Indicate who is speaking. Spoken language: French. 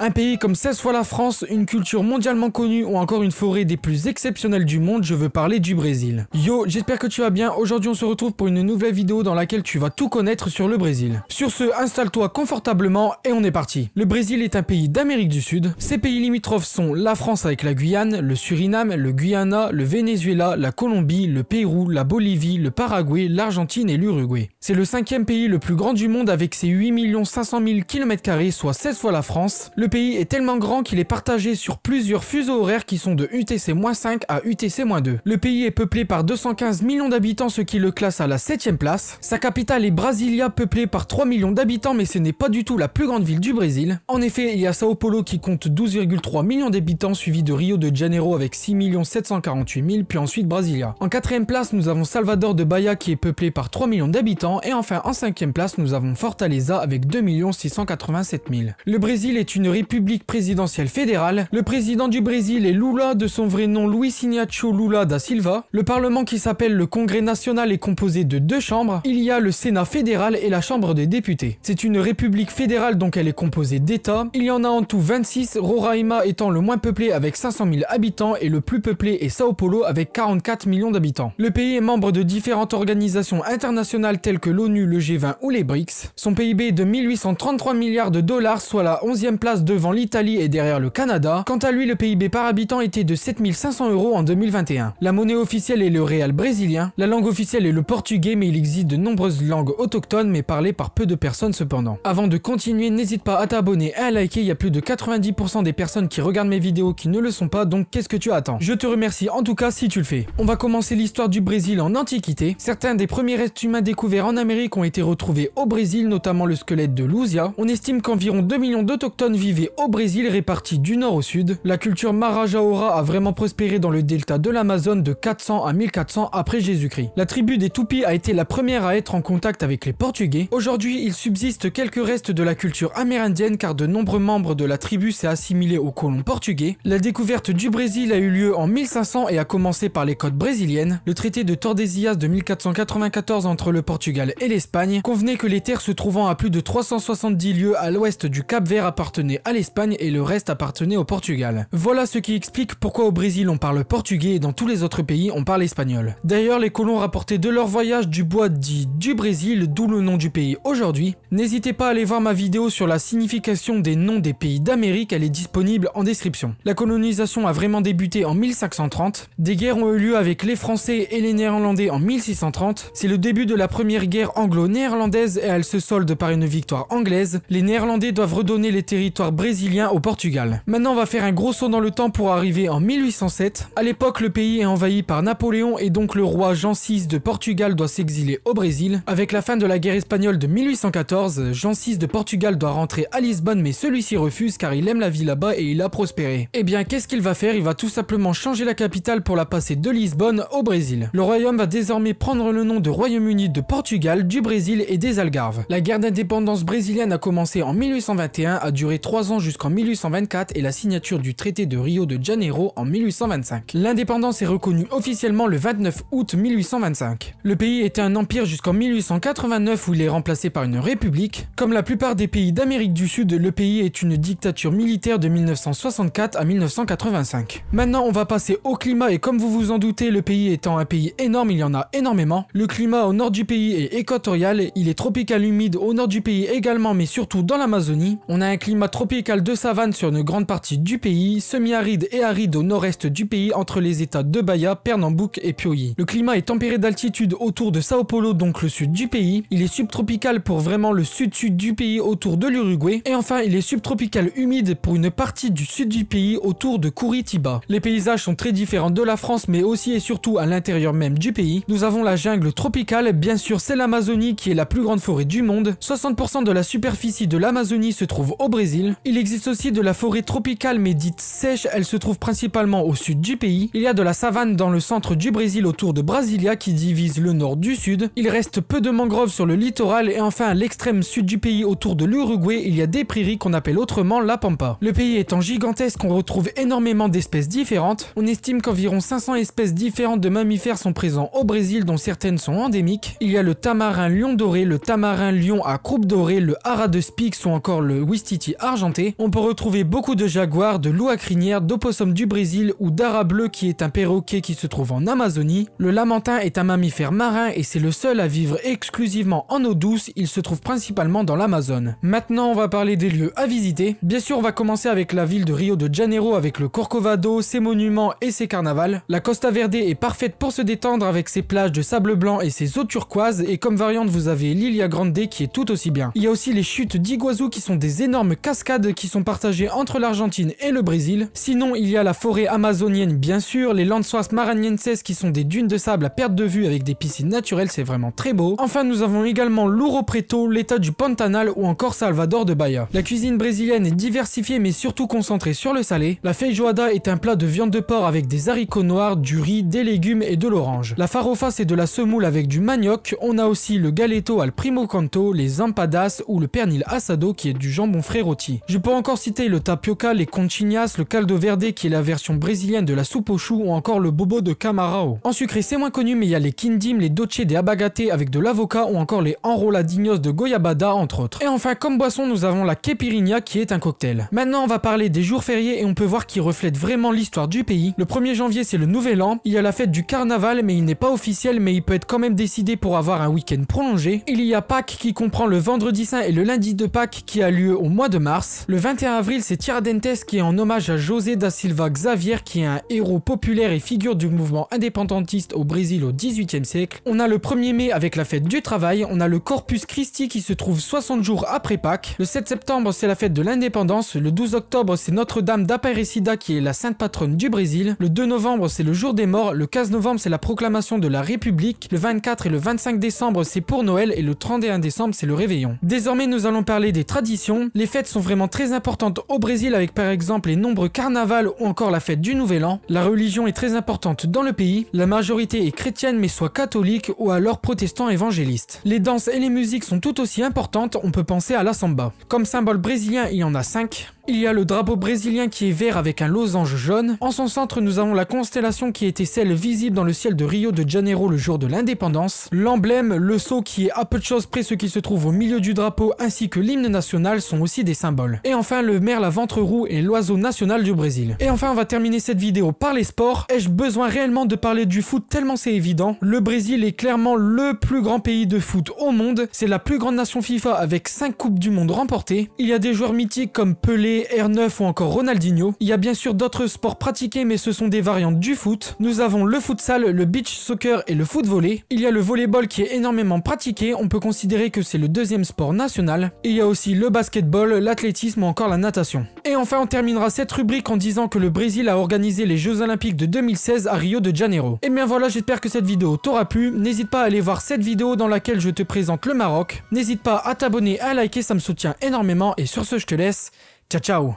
Speaker 1: Un pays comme 16 fois la France, une culture mondialement connue ou encore une forêt des plus exceptionnelles du monde, je veux parler du Brésil. Yo, j'espère que tu vas bien, aujourd'hui on se retrouve pour une nouvelle vidéo dans laquelle tu vas tout connaître sur le Brésil. Sur ce, installe-toi confortablement et on est parti. Le Brésil est un pays d'Amérique du Sud. Ses pays limitrophes sont la France avec la Guyane, le Suriname, le Guyana, le Venezuela, la Colombie, le Pérou, la Bolivie, le Paraguay, l'Argentine et l'Uruguay. C'est le cinquième pays le plus grand du monde avec ses 8 500 000 km2, soit 16 fois la France. Le pays est tellement grand qu'il est partagé sur plusieurs fuseaux horaires qui sont de UTC-5 à UTC-2. Le pays est peuplé par 215 millions d'habitants, ce qui le classe à la 7ème place. Sa capitale est Brasilia, peuplée par 3 millions d'habitants, mais ce n'est pas du tout la plus grande ville du Brésil. En effet, il y a Sao Paulo qui compte 12,3 millions d'habitants, suivi de Rio de Janeiro avec 6 748 000, puis ensuite Brasilia. En 4ème place, nous avons Salvador de Bahia qui est peuplé par 3 millions d'habitants, et enfin en 5ème place, nous avons Fortaleza avec 2 687 000. Le Brésil est une république présidentielle fédérale, le président du Brésil est Lula de son vrai nom Luis Ignacio Lula da Silva, le parlement qui s'appelle le Congrès national est composé de deux chambres, il y a le Sénat fédéral et la Chambre des députés. C'est une république fédérale donc elle est composée d'États, il y en a en tout 26, Roraima étant le moins peuplé avec 500 000 habitants et le plus peuplé est Sao Paulo avec 44 millions d'habitants. Le pays est membre de différentes organisations internationales telles que l'ONU, le G20 ou les BRICS. Son PIB est de 1833 milliards de dollars, soit la 11e place devant l'Italie et derrière le Canada. Quant à lui, le PIB par habitant était de 7500 euros en 2021. La monnaie officielle est le real brésilien. La langue officielle est le portugais, mais il existe de nombreuses langues autochtones, mais parlées par peu de personnes cependant. Avant de continuer, n'hésite pas à t'abonner et à liker. Il y a plus de 90% des personnes qui regardent mes vidéos qui ne le sont pas, donc qu'est-ce que tu attends Je te remercie en tout cas si tu le fais. On va commencer l'histoire du Brésil en Antiquité. Certains des premiers restes humains découverts en Amérique ont été retrouvés au Brésil, notamment le squelette de Luzia. On estime qu'environ 2 millions d'autochtones vivent au Brésil répartie du nord au sud, la culture Marajaora a vraiment prospéré dans le delta de l'Amazone de 400 à 1400 après Jésus-Christ. La tribu des Tupis a été la première à être en contact avec les Portugais. Aujourd'hui, il subsiste quelques restes de la culture amérindienne car de nombreux membres de la tribu s'est assimilé aux colons portugais. La découverte du Brésil a eu lieu en 1500 et a commencé par les côtes brésiliennes. Le traité de Tordesillas de 1494 entre le Portugal et l'Espagne convenait que les terres se trouvant à plus de 370 lieues à l'ouest du Cap Vert appartenaient à l'Espagne et le reste appartenait au Portugal. Voilà ce qui explique pourquoi au Brésil on parle portugais et dans tous les autres pays on parle espagnol. D'ailleurs, les colons rapportaient de leur voyage du bois dit du Brésil, d'où le nom du pays aujourd'hui. N'hésitez pas à aller voir ma vidéo sur la signification des noms des pays d'Amérique, elle est disponible en description. La colonisation a vraiment débuté en 1530, des guerres ont eu lieu avec les Français et les Néerlandais en 1630, c'est le début de la première guerre anglo-néerlandaise et elle se solde par une victoire anglaise. Les Néerlandais doivent redonner les territoires brésilien au Portugal. Maintenant, on va faire un gros saut dans le temps pour arriver en 1807. À l'époque, le pays est envahi par Napoléon et donc le roi Jean VI de Portugal doit s'exiler au Brésil. Avec la fin de la guerre espagnole de 1814, Jean VI de Portugal doit rentrer à Lisbonne mais celui-ci refuse car il aime la vie là-bas et il a prospéré. Eh bien, qu'est-ce qu'il va faire Il va tout simplement changer la capitale pour la passer de Lisbonne au Brésil. Le royaume va désormais prendre le nom de Royaume-Uni de Portugal, du Brésil et des Algarves. La guerre d'indépendance brésilienne a commencé en 1821, a duré 3 jusqu'en 1824 et la signature du traité de Rio de Janeiro en 1825. L'indépendance est reconnue officiellement le 29 août 1825. Le pays était un empire jusqu'en 1889 où il est remplacé par une république. Comme la plupart des pays d'Amérique du Sud, le pays est une dictature militaire de 1964 à 1985. Maintenant, on va passer au climat et comme vous vous en doutez, le pays étant un pays énorme, il y en a énormément. Le climat au nord du pays est équatorial, il est tropical humide au nord du pays également mais surtout dans l'Amazonie. On a un climat tropical de savane sur une grande partie du pays, semi-aride et aride au nord-est du pays entre les états de Bahia, Pernambouc et Piauí. Le climat est tempéré d'altitude autour de Sao Paulo, donc le sud du pays. Il est subtropical pour vraiment le sud-sud du pays autour de l'Uruguay. Et enfin, il est subtropical humide pour une partie du sud du pays autour de Curitiba. Les paysages sont très différents de la France, mais aussi et surtout à l'intérieur même du pays. Nous avons la jungle tropicale, bien sûr c'est l'Amazonie qui est la plus grande forêt du monde. 60% de la superficie de l'Amazonie se trouve au Brésil. Il existe aussi de la forêt tropicale mais dite sèche, elle se trouve principalement au sud du pays. Il y a de la savane dans le centre du Brésil autour de Brasilia qui divise le nord du sud. Il reste peu de mangroves sur le littoral et enfin à l'extrême sud du pays autour de l'Uruguay, il y a des prairies qu'on appelle autrement la pampa. Le pays étant gigantesque, on retrouve énormément d'espèces différentes. On estime qu'environ 500 espèces différentes de mammifères sont présentes au Brésil dont certaines sont endémiques. Il y a le tamarin lion doré, le tamarin lion à croupe dorée, le hara de spix ou encore le wistiti argent. On peut retrouver beaucoup de jaguars, de loups à crinière, d'opossums du Brésil ou d'ara bleu qui est un perroquet qui se trouve en Amazonie. Le lamantin est un mammifère marin et c'est le seul à vivre exclusivement en eau douce, il se trouve principalement dans l'Amazone. Maintenant on va parler des lieux à visiter. Bien sûr on va commencer avec la ville de Rio de Janeiro avec le Corcovado, ses monuments et ses carnavals. La Costa Verde est parfaite pour se détendre avec ses plages de sable blanc et ses eaux turquoises et comme variante vous avez l'Ilia Grande qui est tout aussi bien. Il y a aussi les chutes d'Iguazu qui sont des énormes cascades qui sont partagées entre l'Argentine et le Brésil. Sinon, il y a la forêt amazonienne bien sûr, les Landswas Maranienses qui sont des dunes de sable à perte de vue avec des piscines naturelles, c'est vraiment très beau. Enfin, nous avons également l'Ouro Preto, l'état du Pantanal ou encore Salvador de Bahia. La cuisine brésilienne est diversifiée mais surtout concentrée sur le salé. La feijoada est un plat de viande de porc avec des haricots noirs, du riz, des légumes et de l'orange. La farofa c'est de la semoule avec du manioc, on a aussi le galeto al primo canto, les empadas ou le pernil asado qui est du jambon frais rôti. Je peux encore citer le tapioca, les conchinhas, le caldo verde qui est la version brésilienne de la soupe aux choux ou encore le bobo de camarao. En sucré, c'est moins connu, mais il y a les kindim, les doce des abagatés avec de l'avocat ou encore les enroladignos de goyabada entre autres. Et enfin, comme boisson, nous avons la kepirinha qui est un cocktail. Maintenant, on va parler des jours fériés et on peut voir qu'ils reflètent vraiment l'histoire du pays. Le 1er janvier, c'est le nouvel an. Il y a la fête du carnaval, mais il n'est pas officiel, mais il peut être quand même décidé pour avoir un week-end prolongé. Il y a Pâques qui comprend le vendredi saint et le lundi de Pâques qui a lieu au mois de mars. Le 21 avril, c'est Tiradentes qui est en hommage à José da Silva Xavier, qui est un héros populaire et figure du mouvement indépendantiste au Brésil au 18 XVIIIe siècle. On a le 1er mai avec la fête du travail, on a le Corpus Christi qui se trouve 60 jours après Pâques, le 7 septembre, c'est la fête de l'indépendance, le 12 octobre, c'est Notre-Dame d'Aparecida qui est la sainte patronne du Brésil, le 2 novembre, c'est le jour des morts, le 15 novembre, c'est la proclamation de la République, le 24 et le 25 décembre, c'est pour Noël et le 31 décembre, c'est le réveillon. Désormais, nous allons parler des traditions. Les fêtes sont vraiment très importante au Brésil avec par exemple les nombreux carnavals ou encore la fête du Nouvel An. La religion est très importante dans le pays, la majorité est chrétienne mais soit catholique ou alors protestant évangéliste. Les danses et les musiques sont tout aussi importantes, on peut penser à la samba. Comme symbole brésilien, il y en a 5. Il y a le drapeau brésilien qui est vert avec un losange jaune. En son centre, nous avons la constellation qui était celle visible dans le ciel de Rio de Janeiro le jour de l'indépendance. L'emblème, le sceau qui est à peu de choses près ce qui se trouve au milieu du drapeau ainsi que l'hymne national sont aussi des symboles. Et enfin, le maire, la ventre roux et l'oiseau national du Brésil. Et enfin, on va terminer cette vidéo par les sports. Ai-je besoin réellement de parler du foot tellement c'est évident Le Brésil est clairement le plus grand pays de foot au monde. C'est la plus grande nation FIFA avec 5 coupes du monde remportées. Il y a des joueurs mythiques comme Pelé, R9 ou encore Ronaldinho. Il y a bien sûr d'autres sports pratiqués mais ce sont des variantes du foot. Nous avons le futsal, le beach soccer et le foot volley. Il y a le volleyball qui est énormément pratiqué. On peut considérer que c'est le deuxième sport national. Et il y a aussi le basketball, l'athlétisme ou encore la natation. Et enfin, on terminera cette rubrique en disant que le Brésil a organisé les Jeux Olympiques de 2016 à Rio de Janeiro. Et eh bien voilà, j'espère que cette vidéo t'aura plu. N'hésite pas à aller voir cette vidéo dans laquelle je te présente le Maroc. N'hésite pas à t'abonner, à liker, ça me soutient énormément. Et sur ce, je te laisse. Ciao, ciao